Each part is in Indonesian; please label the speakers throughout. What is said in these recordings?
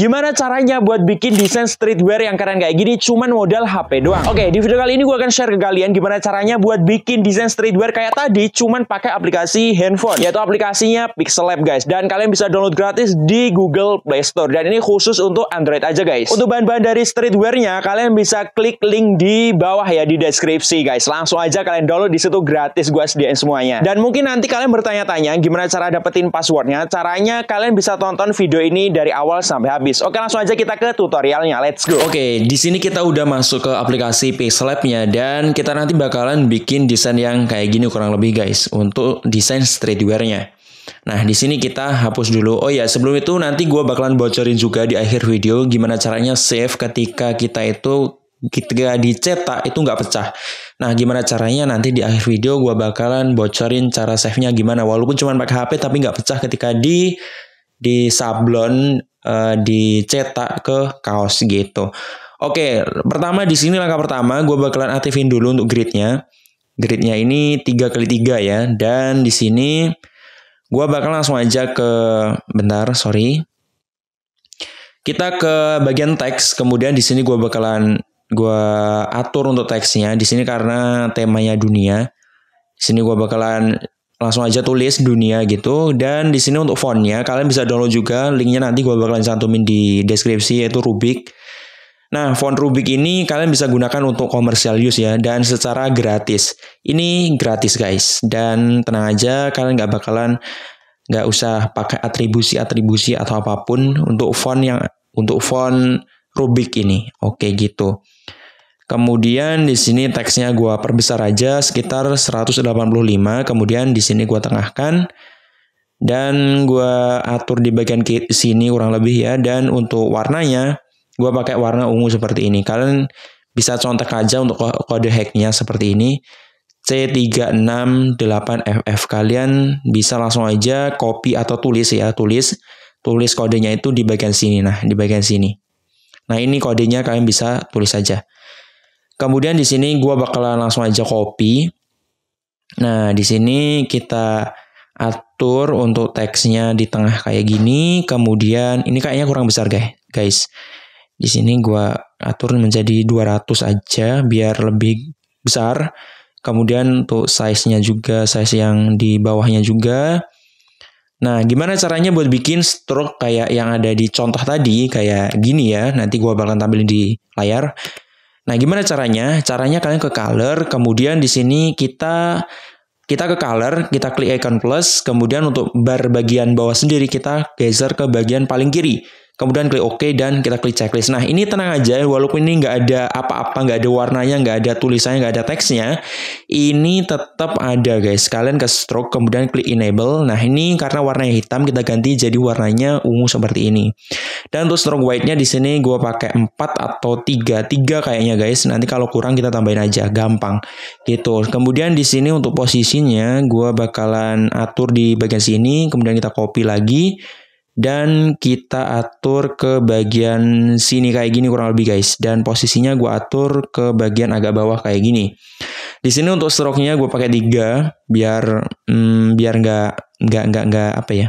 Speaker 1: Gimana caranya buat bikin desain streetwear yang keren kayak gini cuman modal HP doang? Oke, okay, di video kali ini gue akan share ke kalian gimana caranya buat bikin desain streetwear kayak tadi cuman pakai aplikasi handphone, yaitu aplikasinya Pixel Lab guys. Dan kalian bisa download gratis di Google Play Store. Dan ini khusus untuk Android aja guys. Untuk bahan-bahan dari streetwearnya kalian bisa klik link di bawah ya di deskripsi guys. Langsung aja kalian download di situ gratis gue sediain semuanya. Dan mungkin nanti kalian bertanya-tanya gimana cara dapetin passwordnya. Caranya kalian bisa tonton video ini dari awal sampai habis habis. Oke, langsung aja kita ke tutorialnya. Let's go. Oke, di sini kita udah masuk ke aplikasi pixelab nya dan kita nanti bakalan bikin desain yang kayak gini kurang lebih guys untuk desain streetwear-nya. Nah, di sini kita hapus dulu. Oh ya, sebelum itu nanti gue bakalan bocorin juga di akhir video gimana caranya save ketika kita itu ketika dicetak itu nggak pecah. Nah, gimana caranya nanti di akhir video gue bakalan bocorin cara save-nya gimana. Walaupun cuma pakai HP tapi nggak pecah ketika di disablon uh, dicetak ke kaos gitu. Oke, pertama di sini langkah pertama gue bakalan aktifin dulu untuk gridnya. Gridnya ini 3 kali 3 ya dan di sini gue bakal langsung aja ke bentar, sorry. Kita ke bagian teks, kemudian di sini gue bakalan gue atur untuk teksnya. Di sini karena temanya dunia. Di sini gue bakalan langsung aja tulis dunia gitu dan di sini untuk fontnya kalian bisa download juga linknya nanti gue bakalan cantumin di deskripsi yaitu Rubik Nah, font Rubik ini kalian bisa gunakan untuk commercial use ya, dan secara gratis. Ini gratis guys, dan tenang aja kalian nggak bakalan nggak usah pakai atribusi-atribusi atau apapun untuk font yang untuk font Rubik ini. Oke gitu. Kemudian di sini teksnya gua perbesar aja sekitar 185, kemudian di sini gua tengahkan dan gua atur di bagian sini kurang lebih ya dan untuk warnanya gua pakai warna ungu seperti ini. Kalian bisa contek aja untuk kode hacknya seperti ini. C368FF kalian bisa langsung aja copy atau tulis ya, tulis tulis kodenya itu di bagian sini nah, di bagian sini. Nah, ini kodenya kalian bisa tulis saja. Kemudian di sini gue bakalan langsung aja copy. Nah, di sini kita atur untuk teksnya di tengah kayak gini. Kemudian ini kayaknya kurang besar guys. Guys, di sini gue atur menjadi 200 aja biar lebih besar. Kemudian untuk size-nya juga, size yang di bawahnya juga. Nah, gimana caranya buat bikin stroke kayak yang ada di contoh tadi, kayak gini ya. Nanti gue bakalan tampilin di layar. Nah, gimana caranya? Caranya kalian ke color, kemudian di sini kita kita ke color, kita klik icon plus, kemudian untuk bar bagian bawah sendiri kita geser ke bagian paling kiri kemudian klik OK dan kita klik checklist. Nah ini tenang aja, walaupun ini nggak ada apa-apa, nggak ada warnanya, nggak ada tulisannya, nggak ada teksnya, ini tetap ada guys. Kalian ke stroke kemudian klik enable. Nah ini karena warnanya hitam kita ganti jadi warnanya ungu seperti ini. Dan untuk stroke white-nya di sini gue pakai 4 atau 3, 3 kayaknya guys. Nanti kalau kurang kita tambahin aja, gampang gitu. Kemudian di sini untuk posisinya gue bakalan atur di bagian sini, kemudian kita copy lagi dan kita atur ke bagian sini kayak gini kurang lebih guys dan posisinya gue atur ke bagian agak bawah kayak gini di sini untuk stroke-nya gue pakai tiga biar hmm, biar nggak nggak nggak nggak apa ya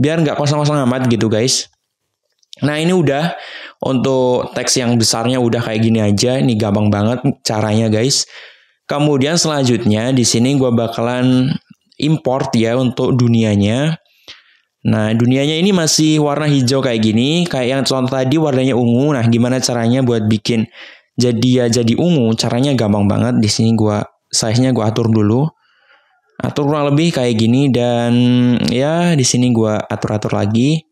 Speaker 1: biar nggak kosong-kosong amat gitu guys nah ini udah untuk teks yang besarnya udah kayak gini aja ini gampang banget caranya guys kemudian selanjutnya di sini gue bakalan import ya untuk dunianya Nah, dunianya ini masih warna hijau kayak gini, kayak yang contoh tadi warnanya ungu. Nah, gimana caranya buat bikin jadi ya jadi ungu? Caranya gampang banget. Di sini gua size-nya gua atur dulu. Atur kurang lebih kayak gini dan ya di sini gua atur-atur lagi.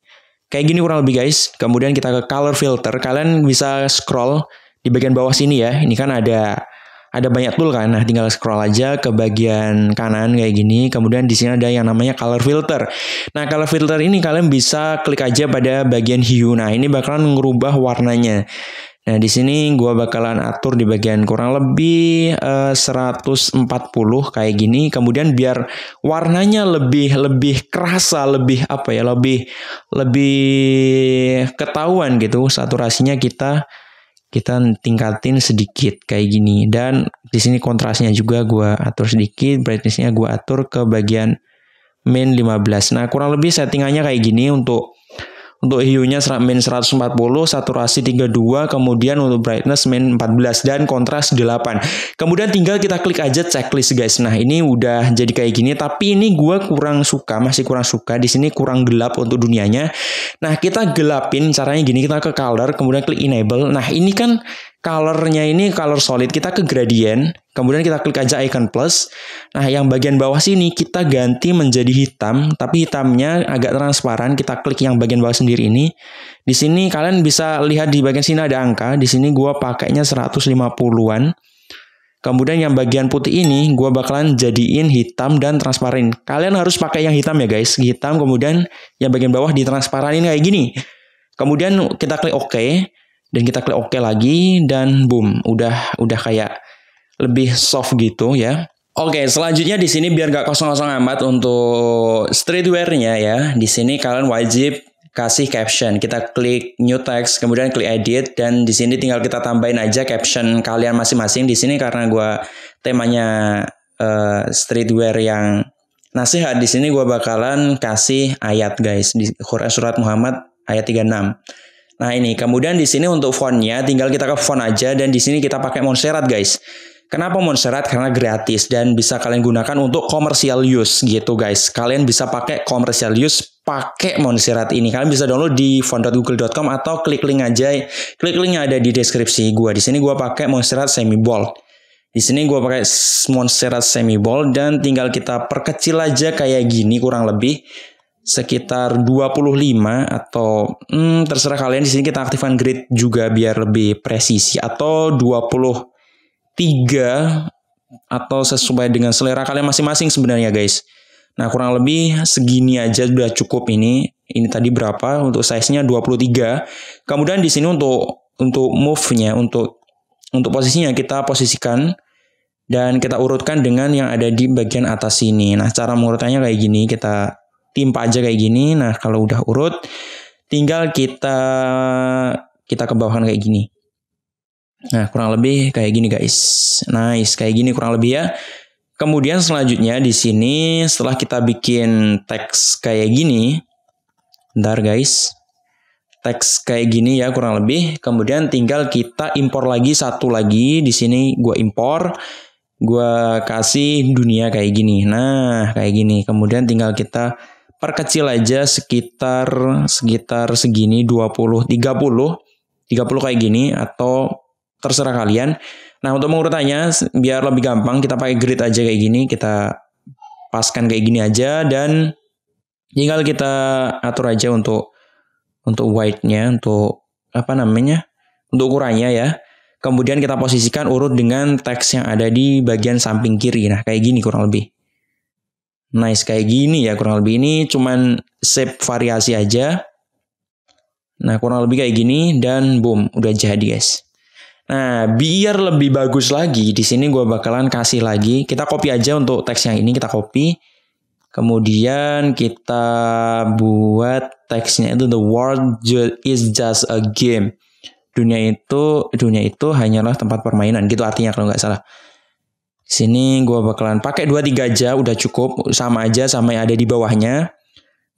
Speaker 1: Kayak gini kurang lebih guys. Kemudian kita ke color filter. Kalian bisa scroll di bagian bawah sini ya. Ini kan ada ada banyak tool kan. Nah, tinggal scroll aja ke bagian kanan kayak gini. Kemudian di sini ada yang namanya color filter. Nah, color filter ini kalian bisa klik aja pada bagian hue. Nah, ini bakalan ngerubah warnanya. Nah, di sini gua bakalan atur di bagian kurang lebih eh, uh, 140 kayak gini. Kemudian biar warnanya lebih lebih kerasa, lebih apa ya? Lebih lebih ketahuan gitu saturasinya kita kita tingkatin sedikit kayak gini dan di sini kontrasnya juga gue atur sedikit brightnessnya gue atur ke bagian main 15 nah kurang lebih settingannya kayak gini untuk untuk hue-nya min 140, saturasi 32, kemudian untuk brightness min 14 dan kontras 8. Kemudian tinggal kita klik aja checklist guys. Nah, ini udah jadi kayak gini tapi ini gue kurang suka, masih kurang suka. Di sini kurang gelap untuk dunianya. Nah, kita gelapin caranya gini, kita ke color kemudian klik enable. Nah, ini kan colornya ini color solid kita ke gradient Kemudian kita klik aja icon plus. Nah, yang bagian bawah sini kita ganti menjadi hitam, tapi hitamnya agak transparan. Kita klik yang bagian bawah sendiri ini. Di sini kalian bisa lihat di bagian sini ada angka. Di sini gua pakainya 150-an. Kemudian yang bagian putih ini gua bakalan jadiin hitam dan transparan. Kalian harus pakai yang hitam ya, guys. Hitam kemudian yang bagian bawah ditransparanin kayak gini. Kemudian kita klik OK dan kita klik OK lagi dan boom, udah udah kayak lebih soft gitu ya. Oke, okay, selanjutnya di sini biar nggak kosong-kosong amat untuk streetwear-nya ya. Di sini kalian wajib kasih caption. Kita klik new text, kemudian klik edit dan di sini tinggal kita tambahin aja caption kalian masing-masing. Di sini karena gua temanya uh, streetwear yang nasihat di sini gua bakalan kasih ayat guys di Quran surat Muhammad ayat 36. Nah, ini kemudian di sini untuk fontnya tinggal kita ke font aja dan di sini kita pakai Montserrat guys. Kenapa Montserrat? Karena gratis dan bisa kalian gunakan untuk commercial use gitu guys. Kalian bisa pakai commercial use pakai Montserrat ini. Kalian bisa download di font.google.com atau klik link aja. Klik linknya ada di deskripsi gua. Di sini gua pakai Montserrat Semi Bold. Di sini gua pakai Montserrat Semi Bold dan tinggal kita perkecil aja kayak gini kurang lebih sekitar 25 atau hmm, terserah kalian di sini kita aktifkan grid juga biar lebih presisi atau 20 tiga atau sesuai dengan selera kalian masing-masing sebenarnya guys. Nah kurang lebih segini aja sudah cukup ini. Ini tadi berapa untuk size-nya 23. Kemudian di sini untuk untuk move-nya untuk untuk posisinya kita posisikan dan kita urutkan dengan yang ada di bagian atas sini. Nah, cara mengurutkannya kayak gini, kita timpa aja kayak gini. Nah, kalau udah urut, tinggal kita kita ke bawahan kayak gini. Nah, kurang lebih kayak gini guys. Nice, kayak gini kurang lebih ya. Kemudian selanjutnya di sini setelah kita bikin teks kayak gini, bentar guys. Teks kayak gini ya kurang lebih. Kemudian tinggal kita impor lagi satu lagi di sini gua impor gua kasih dunia kayak gini. Nah, kayak gini. Kemudian tinggal kita perkecil aja sekitar sekitar segini 20 30 30 kayak gini atau terserah kalian. Nah, untuk mengurutannya biar lebih gampang kita pakai grid aja kayak gini, kita paskan kayak gini aja dan tinggal kita atur aja untuk untuk white nya untuk apa namanya? untuk ukurannya ya. Kemudian kita posisikan urut dengan teks yang ada di bagian samping kiri. Nah, kayak gini kurang lebih. Nice kayak gini ya kurang lebih ini cuman shape variasi aja. Nah, kurang lebih kayak gini dan boom, udah jadi guys. Nah, biar lebih bagus lagi, di sini gue bakalan kasih lagi. Kita copy aja untuk teks yang ini, kita copy. Kemudian kita buat teksnya itu the world is just a game. Dunia itu dunia itu hanyalah tempat permainan gitu artinya kalau nggak salah. Di sini gue bakalan pakai dua 3 aja udah cukup sama aja sama yang ada di bawahnya.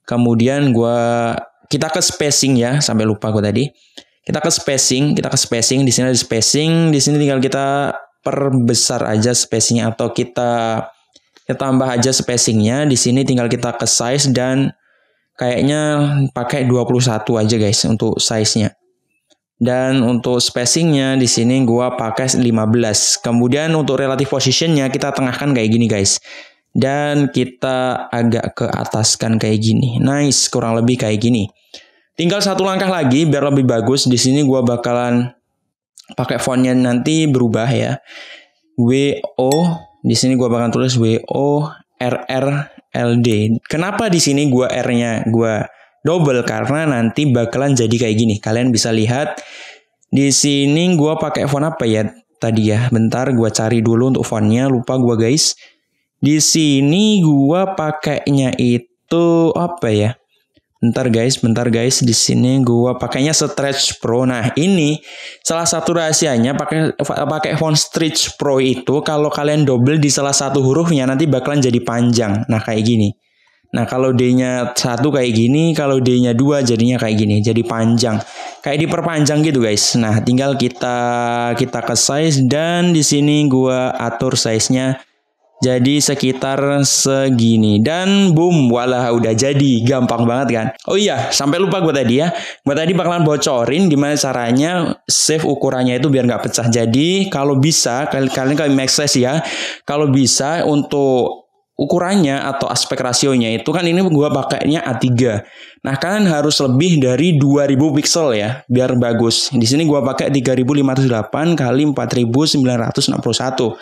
Speaker 1: Kemudian gue kita ke spacing ya sampai lupa gue tadi. Kita ke spacing, kita ke spacing. Di sini ada spacing, di sini tinggal kita perbesar aja spacingnya atau kita kita tambah aja spacingnya. Di sini tinggal kita ke size dan kayaknya pakai 21 aja guys untuk size-nya. Dan untuk spacingnya di sini gua pakai 15. Kemudian untuk relative positionnya kita tengahkan kayak gini guys. Dan kita agak ke ataskan kayak gini. Nice, kurang lebih kayak gini. Tinggal satu langkah lagi biar lebih bagus. Di sini gue bakalan pakai fontnya nanti berubah ya. WO di sini gue bakalan tulis W O R R L D. Kenapa di sini gue R-nya gue double karena nanti bakalan jadi kayak gini. Kalian bisa lihat di sini gue pakai font apa ya tadi ya. Bentar gue cari dulu untuk fontnya. Lupa gue guys. Di sini gue pakainya itu apa ya? Bentar guys, bentar guys, di sini gua pakainya Stretch Pro. Nah, ini salah satu rahasianya pakai pakai font Stretch Pro itu kalau kalian double di salah satu hurufnya nanti bakalan jadi panjang. Nah, kayak gini. Nah, kalau D-nya satu kayak gini, kalau D-nya dua jadinya kayak gini, jadi panjang. Kayak diperpanjang gitu, guys. Nah, tinggal kita kita ke size dan di sini gua atur size-nya jadi sekitar segini dan boom walah udah jadi gampang banget kan. Oh iya, sampai lupa gue tadi ya. Gue tadi bakalan bocorin gimana caranya save ukurannya itu biar nggak pecah. Jadi kalau bisa kalian kalian kalian make sense ya. Kalau bisa untuk ukurannya atau aspek rasionya itu kan ini gua pakainya A3. Nah, kalian harus lebih dari 2000 pixel ya biar bagus. Di sini gua pakai 3508 kali 4961.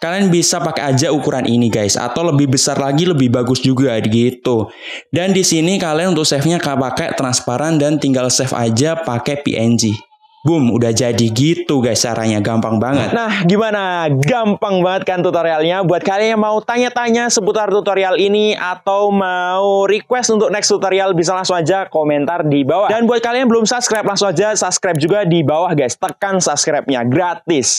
Speaker 1: Kalian bisa pakai aja ukuran ini guys atau lebih besar lagi lebih bagus juga gitu. Dan di sini kalian untuk save-nya pakai transparan dan tinggal save aja pakai PNG. Boom, udah jadi gitu guys caranya, gampang banget. Nah, gimana? Gampang banget kan tutorialnya? Buat kalian yang mau tanya-tanya seputar tutorial ini atau mau request untuk next tutorial, bisa langsung aja komentar di bawah. Dan buat kalian yang belum subscribe, langsung aja subscribe juga di bawah guys. Tekan subscribe-nya, gratis.